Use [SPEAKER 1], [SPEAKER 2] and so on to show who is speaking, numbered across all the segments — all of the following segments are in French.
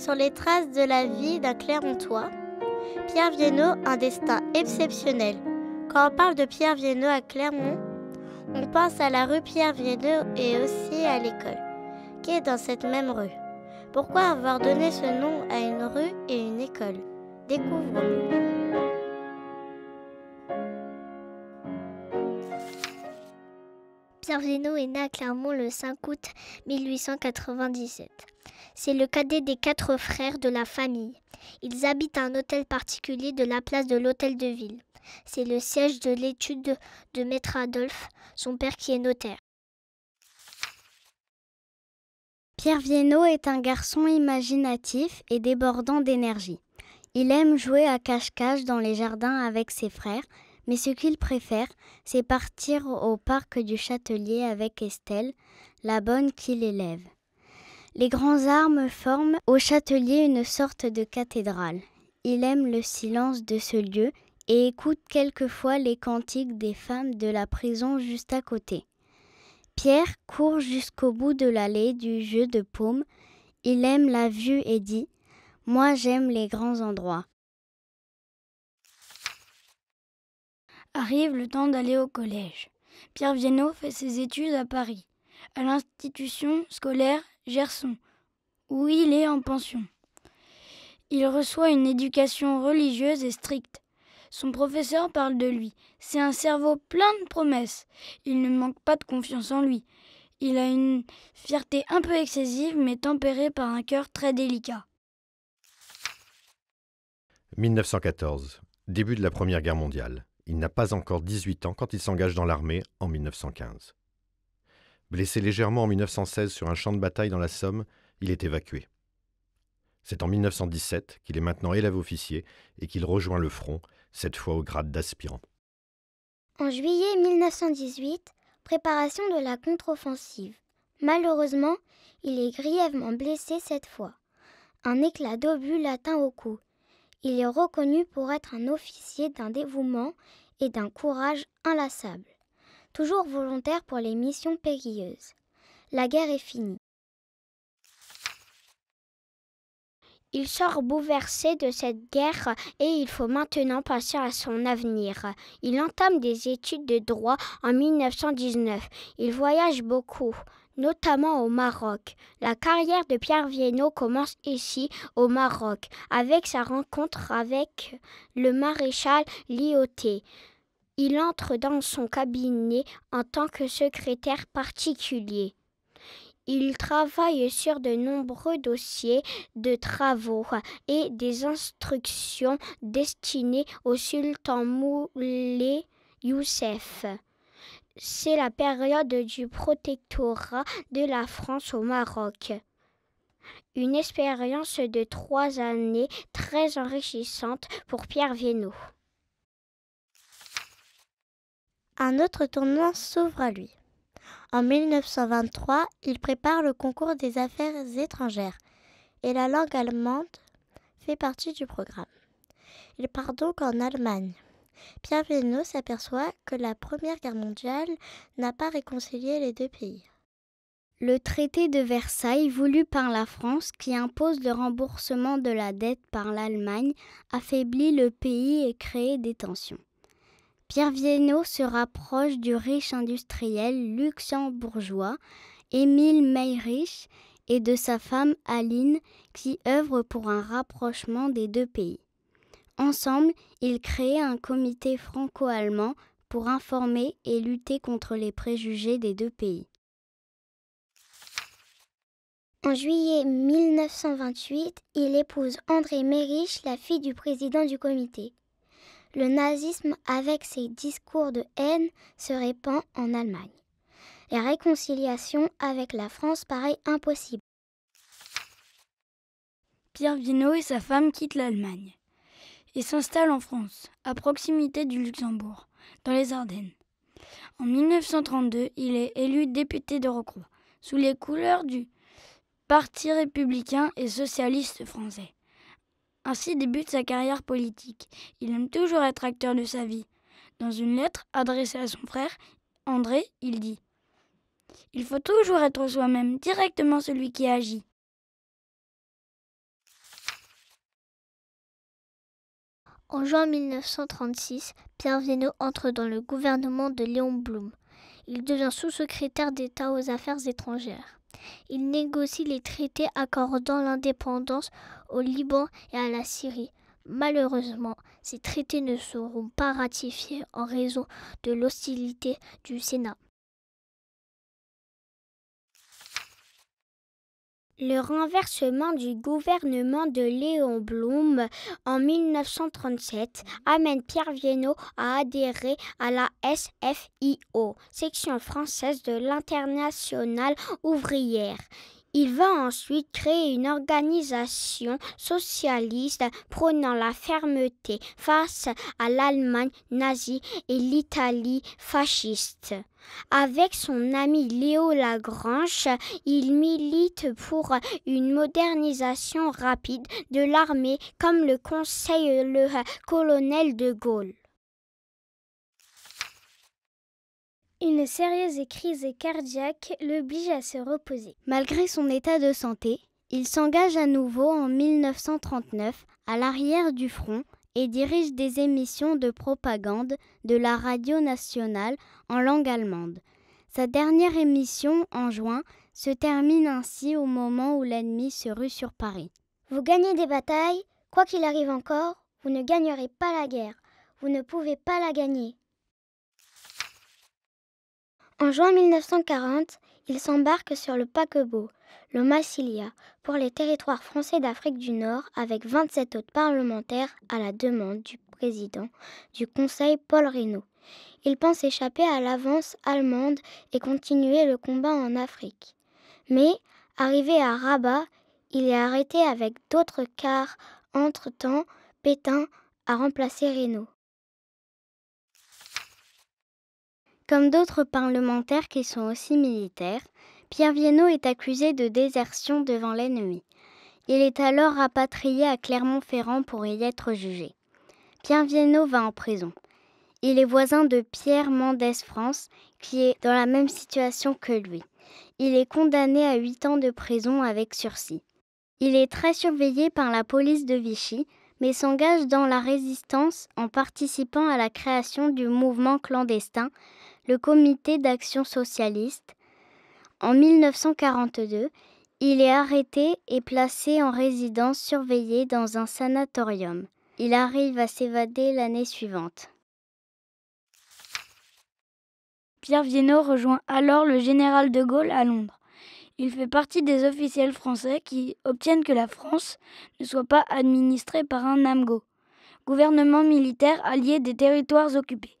[SPEAKER 1] sur les traces de la vie d'un clermontois, Pierre a un destin exceptionnel. Quand on parle de Pierre Vienneau à Clermont, on pense à la rue Pierre Vienneau et aussi à l'école, qui est dans cette même rue. Pourquoi avoir donné ce nom à une rue et une école Découvrons-le. Pierre est né à Clermont le 5 août 1897. C'est le cadet des quatre frères de la famille. Ils habitent un hôtel particulier de la place de l'hôtel de ville. C'est le siège de l'étude de Maître Adolphe, son père qui est notaire. Pierre Viennot est un garçon imaginatif et débordant d'énergie. Il aime jouer à cache-cache dans les jardins avec ses frères mais ce qu'il préfère, c'est partir au parc du Châtelier avec Estelle, la bonne qui l'élève. Les grands armes forment au Châtelier une sorte de cathédrale. Il aime le silence de ce lieu et écoute quelquefois les cantiques des femmes de la prison juste à côté. Pierre court jusqu'au bout de l'allée du jeu de paume. Il aime la vue et dit Moi j'aime
[SPEAKER 2] les grands endroits. Arrive le temps d'aller au collège. Pierre Viennot fait ses études à Paris, à l'institution scolaire Gerson, où il est en pension. Il reçoit une éducation religieuse et stricte. Son professeur parle de lui. C'est un cerveau plein de promesses. Il ne manque pas de confiance en lui. Il a une fierté un peu excessive, mais tempérée par un cœur très délicat. 1914, début de la Première Guerre mondiale. Il n'a pas encore 18 ans quand il s'engage dans l'armée en 1915. Blessé légèrement en 1916 sur un champ de bataille dans la Somme, il est évacué. C'est en 1917 qu'il est maintenant élève officier et qu'il rejoint le front, cette fois au grade d'aspirant.
[SPEAKER 1] En juillet 1918, préparation de la contre-offensive. Malheureusement, il est grièvement blessé cette fois. Un éclat d'obus l'atteint au cou. Il est reconnu pour être un officier d'un dévouement et d'un courage inlassable, toujours volontaire pour les missions périlleuses. La guerre est finie. Il sort bouleversé de cette guerre et il faut maintenant passer à son avenir. Il entame des études de droit en 1919. Il voyage beaucoup, notamment au Maroc. La carrière de Pierre Viennot commence ici, au Maroc, avec sa rencontre avec le maréchal Lyoté. Il entre dans son cabinet en tant que secrétaire particulier. Il travaille sur de nombreux dossiers de travaux et des instructions destinées au sultan Moulay Youssef. C'est la période du protectorat de la France au Maroc. Une expérience de trois années très enrichissante pour Pierre Viennot. Un autre tournant s'ouvre à lui. En 1923, il prépare le concours des affaires étrangères et la langue allemande fait partie du programme. Il part donc en Allemagne. Pierre Villeneuve s'aperçoit que la Première Guerre mondiale n'a pas réconcilié les deux pays. Le traité de Versailles, voulu par la France, qui impose le remboursement de la dette par l'Allemagne, affaiblit le pays et crée des tensions. Pierre Viennot se rapproche du riche industriel luxembourgeois Émile Meyrich et de sa femme Aline qui œuvrent pour un rapprochement des deux pays. Ensemble, ils créent un comité franco-allemand pour informer et lutter contre les préjugés des deux pays. En juillet 1928, il épouse André Meyrich, la fille du président du comité le nazisme, avec ses discours de haine, se répand en Allemagne. La réconciliation avec la
[SPEAKER 2] France paraît impossible. Pierre Vinot et sa femme quittent l'Allemagne et s'installent en France, à proximité du Luxembourg, dans les Ardennes. En 1932, il est élu député de Rocroi, sous les couleurs du Parti républicain et socialiste français. Ainsi débute sa carrière politique. Il aime toujours être acteur de sa vie. Dans une lettre adressée à son frère, André, il dit Il faut toujours être soi-même, directement celui qui agit.
[SPEAKER 1] En juin 1936, Pierre Viennot entre dans le gouvernement de Léon Blum. Il devient sous-secrétaire d'État aux affaires étrangères. Il négocie les traités accordant l'indépendance au Liban et à la Syrie. Malheureusement, ces traités ne seront pas ratifiés en raison de l'hostilité du Sénat. Le renversement du gouvernement de Léon Blum en 1937 amène Pierre Viennot à adhérer à la SFIO, section française de l'Internationale ouvrière. Il va ensuite créer une organisation socialiste prenant la fermeté face à l'Allemagne nazie et l'Italie fasciste. Avec son ami Léo Lagrange, il milite pour une modernisation rapide de l'armée comme le conseille le colonel de Gaulle. Une sérieuse crise cardiaque l'oblige à se reposer. Malgré son état de santé, il s'engage à nouveau en 1939 à l'arrière du front et dirige des émissions de propagande de la radio nationale en langue allemande. Sa dernière émission, en juin, se termine ainsi au moment où l'ennemi se rue sur Paris. Vous gagnez des batailles, quoi qu'il arrive encore, vous ne gagnerez pas la guerre, vous ne pouvez pas la gagner, en juin 1940, il s'embarque sur le paquebot, le Massilia, pour les territoires français d'Afrique du Nord avec 27 autres parlementaires à la demande du président du Conseil Paul Reynaud. Il pense échapper à l'avance allemande et continuer le combat en Afrique. Mais, arrivé à Rabat, il est arrêté avec d'autres cars. Entre-temps, Pétain a remplacé Reynaud. Comme d'autres parlementaires qui sont aussi militaires, Pierre Viennot est accusé de désertion devant l'ennemi. Il est alors rapatrié à Clermont-Ferrand pour y être jugé. Pierre Viennot va en prison. Il est voisin de Pierre Mendès France, qui est dans la même situation que lui. Il est condamné à 8 ans de prison avec sursis. Il est très surveillé par la police de Vichy, mais s'engage dans la résistance en participant à la création du mouvement clandestin le comité d'action socialiste. En 1942, il est arrêté et placé en résidence surveillée dans un sanatorium. Il arrive à s'évader l'année suivante.
[SPEAKER 2] Pierre Viennot rejoint alors le général de Gaulle à Londres. Il fait partie des officiels français qui obtiennent que la France ne soit pas administrée par un AMGO, gouvernement militaire allié des territoires occupés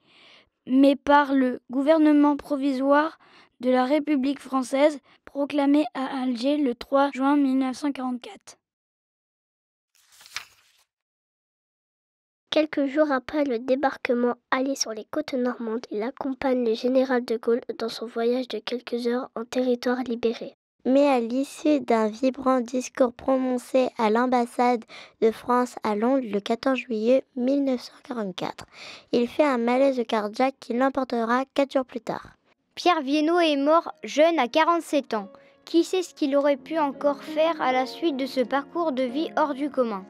[SPEAKER 2] mais par le gouvernement provisoire de la République française proclamé à Alger le 3 juin 1944.
[SPEAKER 1] Quelques jours après le débarquement, allé sur les côtes normandes, il accompagne le général de Gaulle dans son voyage de quelques heures en territoire libéré. Mais à l'issue d'un vibrant discours prononcé à l'ambassade de France à Londres le 14 juillet 1944, il fait un malaise cardiaque qui l'emportera quatre jours plus tard. Pierre Viennot est mort jeune à 47 ans. Qui sait ce qu'il aurait pu encore faire à la suite de ce parcours de vie hors du commun